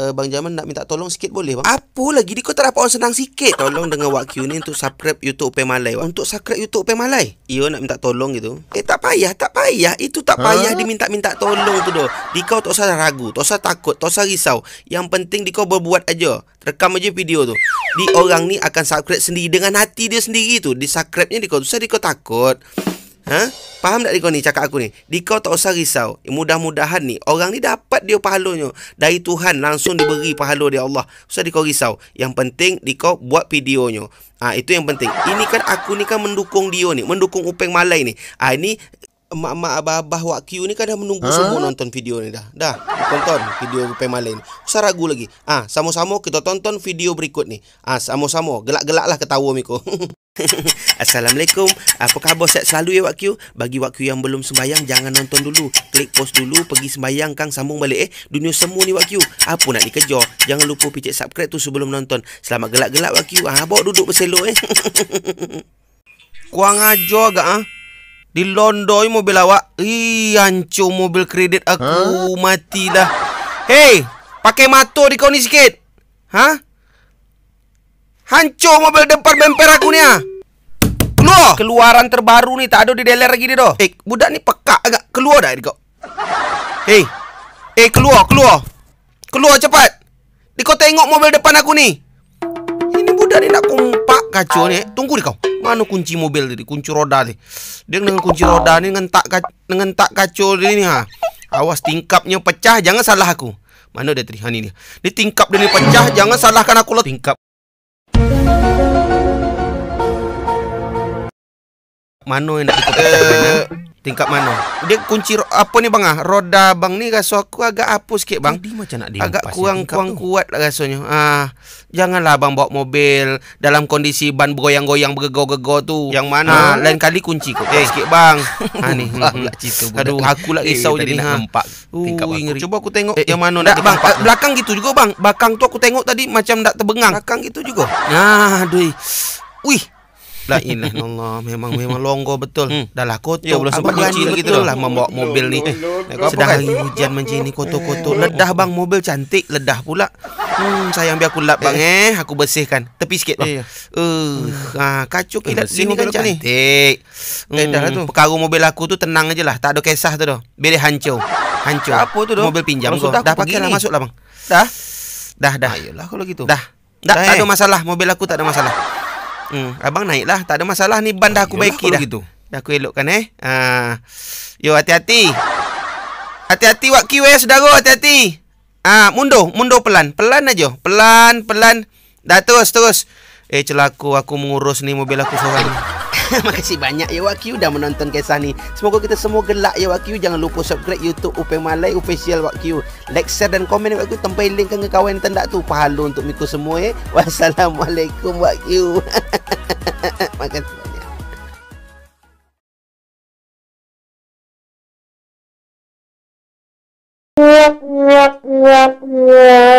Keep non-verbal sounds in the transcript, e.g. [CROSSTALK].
uh, Bang Jaman nak minta tolong sikit boleh bang? Apa lagi ni kau tak dapat orang senang sikit Tolong dengan Wak Q ni untuk subscribe YouTube Upe Malay bang. Untuk subscribe YouTube Upe Malay Ya nak minta tolong gitu Eh tak payah tak payah Itu tak payah huh? diminta-minta tolong tu doh dikau kau tak usah ragu Tak usah takut Tak usah risau Yang penting dikau berbuat aja Rekam aja video tu Di orang ni akan subscribe sendiri Dengan hati dia sendiri tu Di subscribe-nya di kau Tak usah di takut Ha? Faham tak dikau ni cakap aku ni? Dikau tak usah risau. Mudah-mudahan ni orang ni dapat dia pahalanya. Dari Tuhan langsung diberi pahala dia Allah. Usah dikau risau. Yang penting dikau buat videonya. Ah ha, itu yang penting. Ini kan aku ni kan mendukung dia ni, mendukung Upeng Malai ni. Ah ha, ini mak-mak abah-abah wak Q ni kan dah menunggu ha? semua nonton video ni dah. Dah, tonton video Rupai Malin. Usah ragu lagi. Ah, ha, sama-sama kita tonton video berikut ni. Ah, ha, sama-sama. Gelak-gelak lah ketawa miku. [LAUGHS] Assalamualaikum. Apa khabar set selalu ya Wak Q? Bagi Wak Q yang belum sembayang, jangan nonton dulu. Klik post dulu, pergi sembayang kang sambung balik eh. Dunia semua ni Wak Q. Apa nak dikejar? Jangan lupa picit subscribe tu sebelum nonton. Selamat gelak-gelak Wak Q. Ah, ha, bawa duduk berselok eh. [LAUGHS] Kuang aja agak ah. Ha? Di londoi mobil awak. Ih, hancur mobil kredit aku. Huh? Mati dah. Hei, pakai mata di kau ni sikit. Ha? Hancur mobil depan bemper aku ni. Ha? Keluar. Keluaran terbaru ni tak ada di dealer lagi dia Eh, budak ni pekak agak. Keluar dah dia kau. Hei. Eh, keluar, keluar. Keluar cepat. Di kau tengok mobil depan aku ni. Kacau ni tunggu dia kau mana kunci mobil tadi kunci roda tadi. dia dengan kunci roda ni ngentak kaco ngentak kaco dia ni ha awas tingkapnya pecah jangan salah aku mana dia tadi ha ni dia ni tingkap dia ni pecah jangan salahkan aku lah tingkap mana yang nak kita pecah uh, Tingkap mana? Dia kunci apa ni bang ah? Roda bang ni rasa aku agak apa sikit bang. Jadi macam nak dilepas. Agak kurang ya, kurang kuat lah rasanya. Ah, janganlah bang bawa mobil dalam kondisi ban bergoyang-goyang bergegor-gegor tu. Yang mana? Ah, lain kali kunci kau eh. sikit bang. ha [LAUGHS] ni. Hmm. Aduh, aku lah risau jadi ha. Nampak. Tingkap Cuba aku tengok eh, yang mana nak bang. Nampak. Belakang gitu juga bang. Belakang tu aku tengok tadi macam nak terbengang. Belakang gitu juga. Ha, ah, aduh. Wih, La ilah Allah memang memang longgar betul. Hmm. Dah lah kotor. Ya, belum sempat cuci lagi tu lah membawa mobil ni. Sedang lagi hujan macam ni kotor-kotor. Eh. Ledah bang mobil cantik ledah pula. Hmm sayang biar aku lap bang eh, eh. aku bersihkan tepi sikit bang. Eh ha kacau kita sini kan cantik. Eh dah lah tu. Hmm, perkara mobil aku tu tenang aje lah. Tak ada kisah tu doh. Biar hancur. Hancur. Apa tu doh? Mobil pinjam kau. Dah pakai lah masuklah bang. Dah. Dah dah. Ayolah ah, kalau gitu. Dah. Eh. Tak ada masalah mobil aku tak ada masalah. Hmm. Abang naiklah. Tak ada masalah ni ban dah aku baiki dah. Gitu. Dah aku elokkan eh. Ha. Yo hati-hati. Hati-hati wak kiwe eh, saudara, hati-hati. Ah, mundo, mundo pelan. Pelan aja. Pelan, pelan. Dah terus, terus. Eh celaku aku mengurus ni mobil aku seorang. [LAUGHS] Terima kasih banyak ya Wak dah menonton kisah ni. Semoga kita semua gelak ya Wak Jangan lupa subscribe YouTube Upeng Malai Official Wak Like, share dan komen ya Wak Tempai link ke kawan tanda tu. Pahala untuk mikro semua ya. [LAUGHS] Wassalamualaikum Wak [LAUGHS] Terima kasih. Yeah, yeah, yeah, yeah.